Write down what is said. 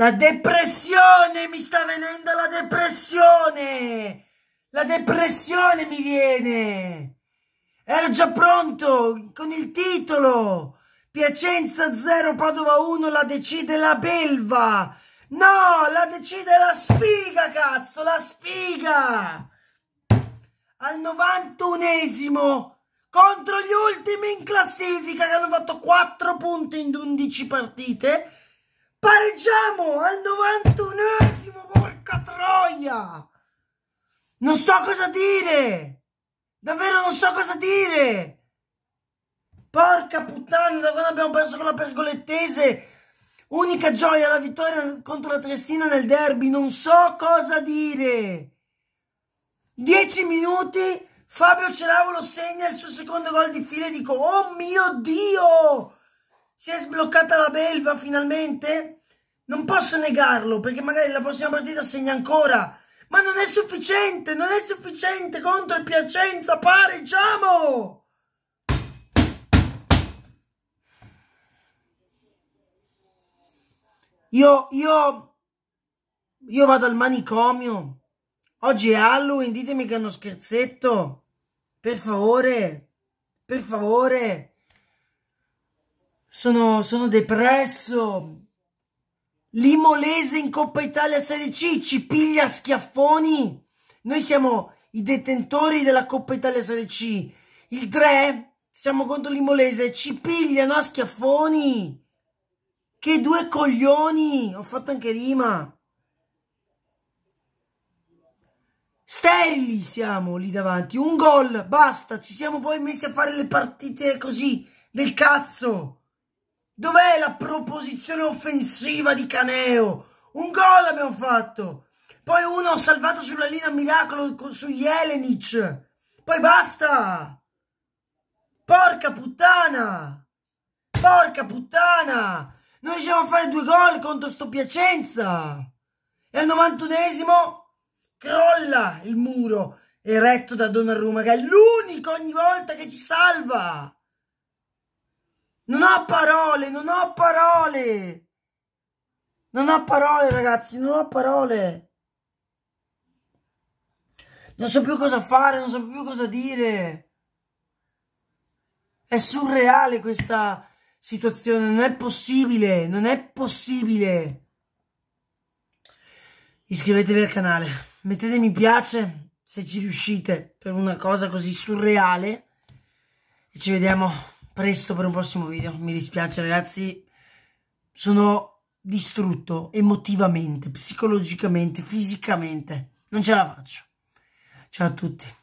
La depressione, mi sta venendo la depressione! La depressione mi viene! Ero già pronto con il titolo! Piacenza 0, Padova 1, la decide la belva! No, la decide la spiga, cazzo, la spiga! Al 91esimo contro gli ultimi in classifica che hanno fatto 4 punti in 11 partite Pareggiamo al 91esimo, porca troia! Non so cosa dire! Davvero non so cosa dire! Porca puttana, da quando abbiamo perso con la pergolettese! Unica gioia la vittoria contro la Triestina nel derby, non so cosa dire! Dieci minuti, Fabio Ceravolo segna il suo secondo gol di fila e dico, oh mio Dio! Si è sbloccata la belva finalmente? Non posso negarlo perché magari la prossima partita segna ancora. Ma non è sufficiente, non è sufficiente contro il Piacenza, pareggiamo! Io, io, io vado al manicomio. Oggi è Halloween, ditemi che è uno scherzetto. Per favore, per favore. Sono, sono depresso. L'Imolese in Coppa Italia Serie C ci piglia a schiaffoni. Noi siamo i detentori della Coppa Italia Serie C. Il 3 siamo contro l'Imolese, ci pigliano a schiaffoni. Che due coglioni! Ho fatto anche rima. Sterili siamo lì davanti. Un gol, basta. Ci siamo poi messi a fare le partite così del cazzo. Dov'è la proposizione offensiva di Caneo? Un gol abbiamo fatto. Poi uno salvato sulla linea miracolo su Jelenic. Poi basta. Porca puttana. Porca puttana. Noi riusciamo a fare due gol contro sto Piacenza. E al 91esimo crolla il muro eretto da Donnarumma che è l'unico ogni volta che ci salva. Non ho parole, non ho parole. Non ho parole, ragazzi, non ho parole. Non so più cosa fare, non so più cosa dire. È surreale questa situazione, non è possibile, non è possibile. Iscrivetevi al canale, mettete mi piace se ci riuscite per una cosa così surreale e ci vediamo presto per un prossimo video. Mi dispiace ragazzi, sono distrutto emotivamente, psicologicamente, fisicamente. Non ce la faccio. Ciao a tutti.